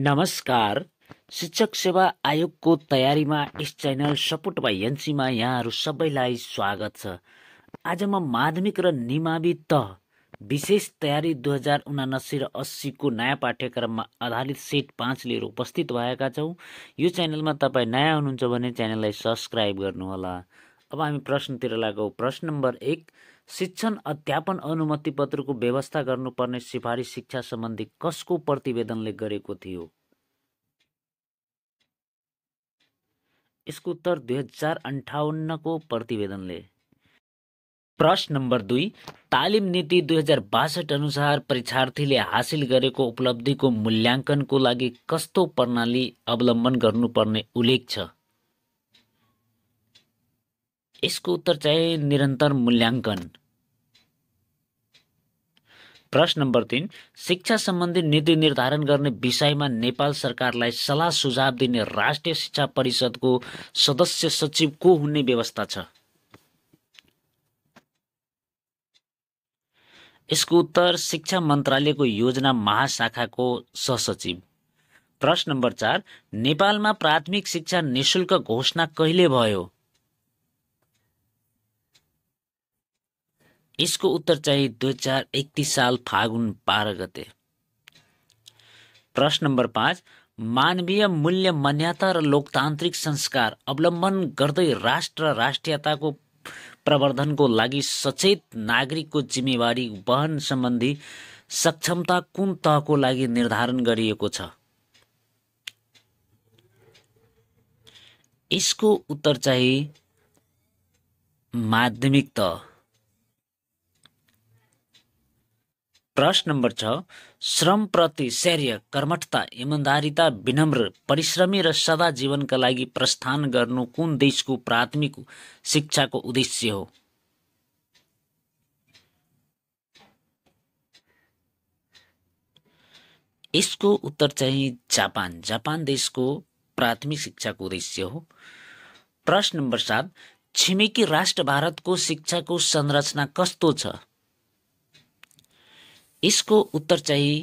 नमस्कार शिक्षक सेवा आयोगको तयारीमा यस च्यानल सपोर्ट बाई एनसीमा यहाँहरू सबैलाई स्वागत छ आज म माध्यमिक र निमावी तह विशेष तयारी दुई हजार उनासी र अस्सीको नयाँ पाठ्यक्रममा आधारित सेट पाँच लिएर उपस्थित भएका छौँ यो च्यानलमा तपाईँ नयाँ हुनुहुन्छ भने च्यानललाई सब्सक्राइब गर्नुहोला अब हामी प्रश्नतिर लागौँ प्रश्न नम्बर एक शिक्षण अध्यापन अनुमति पत्रको व्यवस्था गर्नुपर्ने सिफारिस शिक्षा सम्बन्धी कसको प्रतिवेदनले गरेको थियो यसको उत्तर दुई हजार अन्ठाउन्नको प्रतिवेदनले प्रश्न नम्बर दुई तालिम नीति दुई हजार बासठ अनुसार परीक्षार्थीले हासिल गरेको उपलब्धिको मूल्याङ्कनको लागि कस्तो प्रणाली अवलम्बन गर्नुपर्ने उल्लेख छ यसको उत्तर चाहिँ निरन्तर मूल्याङ्कन प्रश्न नम्बर तिन शिक्षा सम्बन्धी नीति निर्धारण गर्ने विषयमा नेपाल सरकारलाई सल्लाह सुझाव दिने राष्ट्रिय शिक्षा परिषदको सदस्य सचिव को हुने व्यवस्था छ यसको उत्तर शिक्षा मन्त्रालयको योजना महाशाखाको सहसचिव प्रश्न नम्बर चार नेपालमा प्राथमिक शिक्षा निशुल्क घोषणा कहिले भयो यसको उत्तर चाहिँ दुई हजार एकतिस साल फागुन बाह्र गते प्रश्न नम्बर पाँच मानवीय मूल्य मान्यता र लोकतान्त्रिक संस्कार अवलम्बन गर्दै राष्ट्र राष्ट्रियताको प्रवर्धनको लागि सचेत नागरिकको जिम्मेवारी वहन सम्बन्धी सक्षमता कुन तहको लागि निर्धारण गरिएको छ यसको उत्तर चाहिँ माध्यमिक तह प्रश्न नम्बर छ श्रमप्रति शैर्य कर्मठता इमान्दारिता विनम्र परिश्रमी र सदा जीवनका लागि प्रस्थान गर्नु कुन देशको प्राथमिक शिक्षाको उद्देश्य हो यसको उत्तर चाहिँ जापान जापान देशको प्राथमिक शिक्षाको उद्देश्य हो प्रश्न नम्बर सात छिमेकी राष्ट्र भारतको शिक्षाको संरचना कस्तो छ यसको उत्तर चाहिँ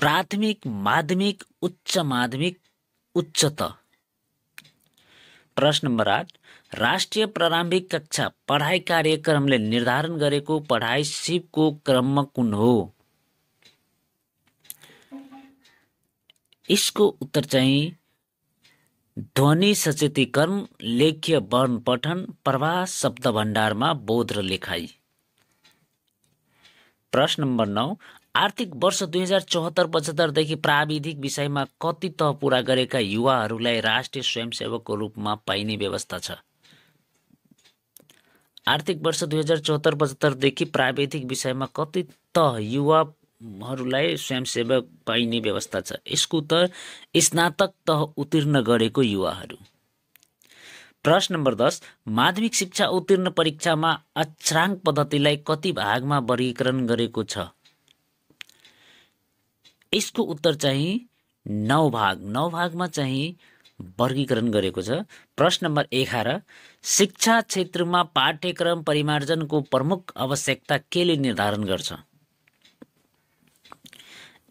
प्राथमिक माध्यमिक उच्च माध्यमिक उच्चत प्रश्न नम्बर आठ राष्ट्रिय प्रारम्भिक कक्षा पढाइ कार्यक्रमले निर्धारण गरेको पढाइ सिपको क्रममा कुन हो यसको उत्तर चाहिँ ध्वनि सचेतीकरण लेख्य वर्ण पठन प्रवाह शब्द भण्डारमा बोध र लेखाई प्रश्न नम्बर नौ आर्थिक वर्ष दुई हजार चौहत्तर पचहत्तरदेखि प्राविधिक विषयमा कति तह पुरा गरेका युवाहरूलाई राष्ट्रिय स्वयंसेवकको रूपमा पाइने व्यवस्था छ आर्थिक वर्ष दुई हजार चौहत्तर पचहत्तरदेखि प्राविधिक विषयमा कति तह युवाहरूलाई स्वयंसेवक पाइने व्यवस्था छ यसको उत्तर स्नातक तह उत्तीर्ण गरेको युवाहरू प्रश्न नम्बर दस माध्यमिक शिक्षा उत्तीर्ण परीक्षामा अक्षराङ्क पद्धतिलाई कति भागमा वर्गीकरण गरेको छ यसको उत्तर चाहिँ नौ भाग नौ भागमा चाहिँ वर्गीकरण गरेको छ प्रश्न नम्बर एघार शिक्षा क्षेत्रमा पाठ्यक्रम परिमार्जनको प्रमुख आवश्यकता केले निर्धारण गर्छ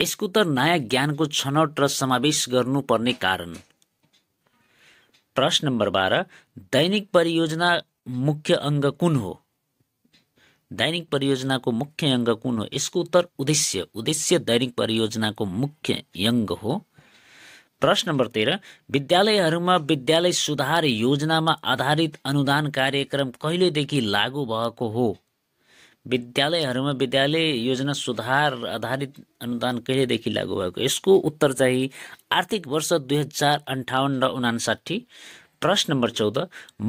यसको उत्तर नयाँ ज्ञानको छनौट र समावेश गर्नुपर्ने कारण प्रश्न नम्बर बाह्र दैनिक परियोजना मुख्य अङ्ग कुन हो दैनिक परियोजनाको मुख्य अङ्ग कुन हो यसको उत्तर उद्देश्य उद्देश्य दैनिक परियोजनाको मुख्य अङ्ग हो प्रश्न नम्बर तेह्र विद्यालयहरूमा विद्यालय सुधार योजनामा आधारित अनुदान कार्यक्रम कहिलेदेखि लागू भएको हो विद्यालयहरूमा विद्यालय योजना सुधार आधारित अनुदान कहिलेदेखि लागू भएको यसको उत्तर चाहिँ आर्थिक वर्ष दुई हजार अन्ठाउन्न र उनासाठी प्रश्न नम्बर चौध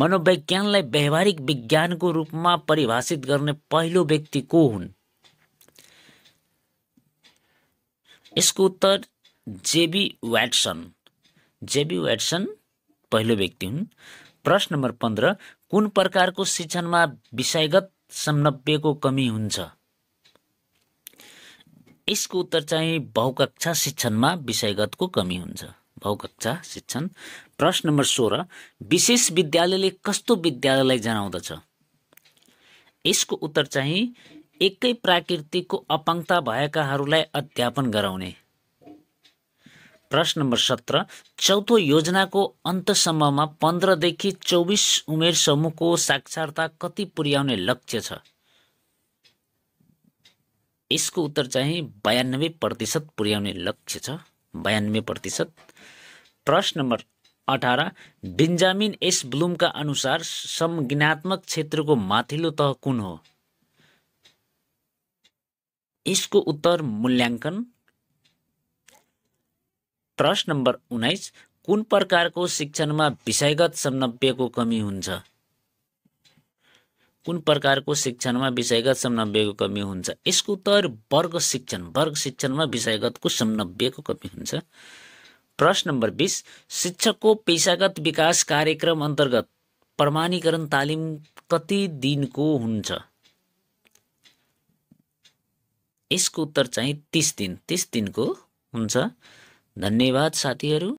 मनोवैज्ञानलाई व्यवहारिक विज्ञानको रूपमा परिभाषित गर्ने पहिलो व्यक्ति को हुन् यसको उत्तर जेबी व्याटसन जेबी व्याटसन पहिलो व्यक्ति हुन् प्रश्न नम्बर पन्ध्र कुन प्रकारको शिक्षणमा विषयगत को कमी हुन्छ यसको उत्तर चाहिँ बहुकक्षा शिक्षणमा विषयगतको कमी हुन्छ बहुकक्षा शिक्षण प्रश्न नम्बर सोह्र विशेष विद्यालयले कस्तो विद्यालयलाई जनाउँदछ यसको उत्तर चाहिँ एकै प्राकृतिकको अपाङ्गता भएकाहरूलाई अध्यापन गराउने प्रश्न नम्बर सत्र चौथो योजनाको अन्तसम्ममा पन्ध्रदेखि चौबिस उमेर समूहको साक्षरता कति पुर्याउने लक्ष्य छ यसको उत्तर चाहिँ बयानब्बे प्रतिशत पुर्याउने लक्ष्य छ बयानब्बे प्रतिशत प्रश्न नम्बर अठार बेन्जामिन एस ब्लुमका अनुसार संज्ञात्मक क्षेत्रको माथिल्लो तह कुन हो यसको उत्तर मूल्याङ्कन प्रश्न नम्बर उन्नाइस कुन प्रकारको शिक्षणमा विषयगत समन्वयको कमी हुन्छ कुन प्रकारको शिक्षणमा विषयगत समन्वयको कमी हुन्छ यसको उत्तर वर्ग शिक्षण वर्ग शिक्षणमा विषयगतको समन्वयको कमी हुन्छ प्रश्न नम्बर बिस शिक्षकको पेसागत विकास कार्यक्रम अन्तर्गत प्रमाणीकरण तालिम कति दिनको हुन्छ यसको उत्तर चाहिँ तिस दिन तिस दिनको हुन्छ धन्यवाद साथीहरू